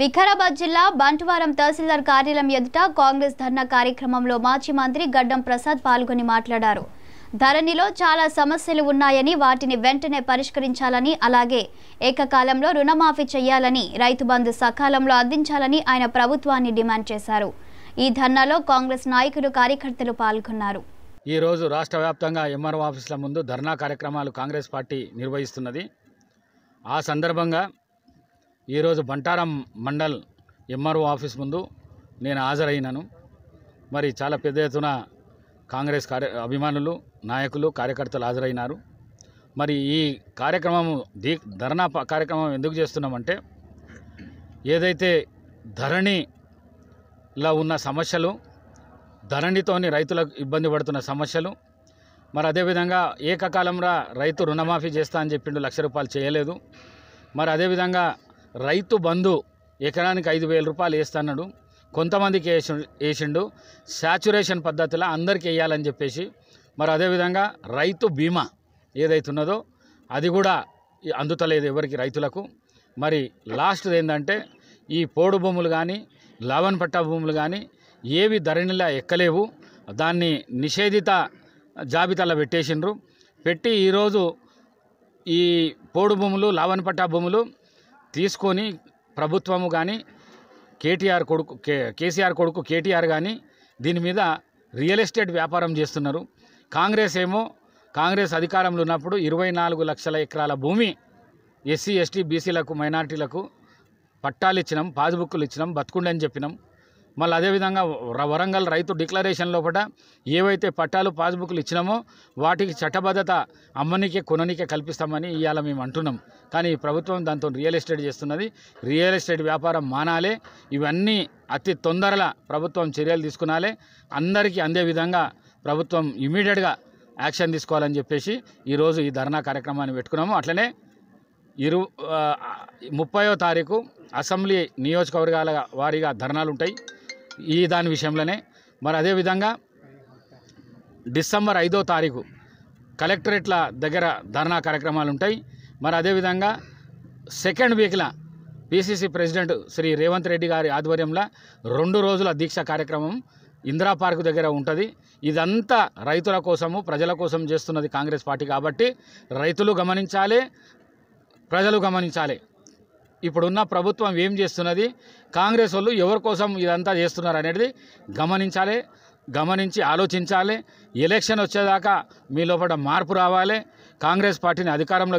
వికారాబాద్ జిల్లా బంటువారం తహసీల్దార్ కార్యాలయం ఎదుట కాంగ్రెస్ ధర్నా కార్యక్రమంలో మాజీ మంత్రి గడ్డం ప్రసాద్ పాల్గొని మాట్లాడారు ధరణిలో చాలా సమస్యలు ఉన్నాయని వాటిని వెంటనే పరిష్కరించాలని అలాగే ఏకకాలంలో రుణమాఫీ చేయాలని రైతు బంధు సకాలంలో అందించాలని ఆయన ప్రభుత్వాన్ని డిమాండ్ చేశారు ఈ ధర్నాలో కాంగ్రెస్ నాయకులు కార్యకర్తలు పాల్గొన్నారు ఈ రోజు రాష్ట్ర వ్యాప్తంగా ఎంఆర్ఓ ఆఫీసుల ముందు ధర్నా కార్యక్రమాలు కాంగ్రెస్ పార్టీ నిర్వహిస్తున్నది ఆ సందర్భంగా ఈరోజు బంటారం మండల్ ఎంఆర్ఓ ఆఫీస్ ముందు నేను హాజరైనాను మరి చాలా పెద్ద ఎత్తున కాంగ్రెస్ కార్య అభిమానులు నాయకులు కార్యకర్తలు హాజరైనారు మరి ఈ కార్యక్రమం దీ ధర్నా కార్యక్రమం ఎందుకు చేస్తున్నామంటే ఏదైతే ధరణిలో ఉన్న సమస్యలు ధరణితోని రైతులకు ఇబ్బంది పడుతున్న సమస్యలు మరి అదేవిధంగా ఏకకాలంలో రైతు రుణమాఫీ చేస్తా అని చెప్పిండు లక్ష రూపాయలు చేయలేదు మరి అదేవిధంగా రైతు బంధు ఎకరానికి ఐదు వేల రూపాయలు వేస్తాడు కొంతమందికి వేసి వేసిండు శాచురేషన్ పద్ధతిలో అందరికీ వేయాలని చెప్పేసి మరి అదేవిధంగా రైతు బీమా ఏదైతున్నదో అది కూడా అందుతలేదు ఎవరికి రైతులకు మరి లాస్ట్ది ఏంటంటే ఈ పోడు భూములు కానీ లవన్ పట్టా భూములు కానీ ఏవి ధరణిలా ఎక్కలేవు దాన్ని నిషేధిత జాబితాలో పెట్టేసిండ్రు పెట్టి ఈరోజు ఈ పోడు భూములు లావన్ పట్టా భూములు తీసుకొని ప్రభుత్వము కానీ కేటీఆర్ కొడుకు కే కేసీఆర్ కొడుకు కేటీఆర్ కానీ దీని మీద రియల్ ఎస్టేట్ వ్యాపారం చేస్తున్నారు కాంగ్రెస్ ఏమో కాంగ్రెస్ అధికారంలో ఉన్నప్పుడు ఇరవై నాలుగు లక్షల ఎకరాల భూమి ఎస్సీ ఎస్టీ బీసీలకు మైనార్టీలకు పట్టాలు ఇచ్చినాం పాస్బుక్లు ఇచ్చినాం బతుకుండని చెప్పినాం మళ్ళీ అదేవిధంగా వరంగల్ రైతు డిక్లరేషన్ లోపల ఏవైతే పట్టాలు పాస్బుక్లు ఇచ్చినామో వాటికి చట్టబద్ధత అమ్మనికే కొననికే కల్పిస్తామని ఇవాళ మేము అంటున్నాం కానీ ప్రభుత్వం దాంతో రియల్ ఎస్టేట్ చేస్తున్నది రియల్ ఎస్టేట్ వ్యాపారం మానాలే ఇవన్నీ అతి తొందరలో ప్రభుత్వం చర్యలు తీసుకునాలే అందరికీ అందే విధంగా ప్రభుత్వం ఇమీడియట్గా యాక్షన్ తీసుకోవాలని చెప్పేసి ఈరోజు ఈ ధర్నా కార్యక్రమాన్ని పెట్టుకున్నాము అట్లనే ఇరు ముప్పయో తారీఖు అసెంబ్లీ నియోజకవర్గాల వారీగా ధర్నాలు ఉంటాయి ఈ దాని విషయంలోనే మరి అదేవిధంగా డిసెంబర్ ఐదో తారీఖు కలెక్టరేట్ల దగ్గర ధర్నా కార్యక్రమాలు ఉంటాయి మరి అదేవిధంగా సెకండ్ వీక్లో పిసిసి ప్రెసిడెంట్ శ్రీ రేవంత్ రెడ్డి గారి ఆధ్వర్యంలో రెండు రోజుల దీక్ష కార్యక్రమం ఇందిరా పార్క్ దగ్గర ఉంటుంది ఇదంతా రైతుల కోసము ప్రజల కోసం చేస్తున్నది కాంగ్రెస్ పార్టీ కాబట్టి రైతులు గమనించాలి ప్రజలు గమనించాలి ఇప్పుడున్న ప్రభుత్వం ఏం చేస్తున్నది కాంగ్రెస్ వాళ్ళు ఎవరి కోసం ఇదంతా చేస్తున్నారు అనేది గమనించాలి గమనించి ఆలోచించాలి ఎలక్షన్ వచ్చేదాకా మీ లోపల మార్పు రావాలి కాంగ్రెస్ పార్టీని అధికారంలో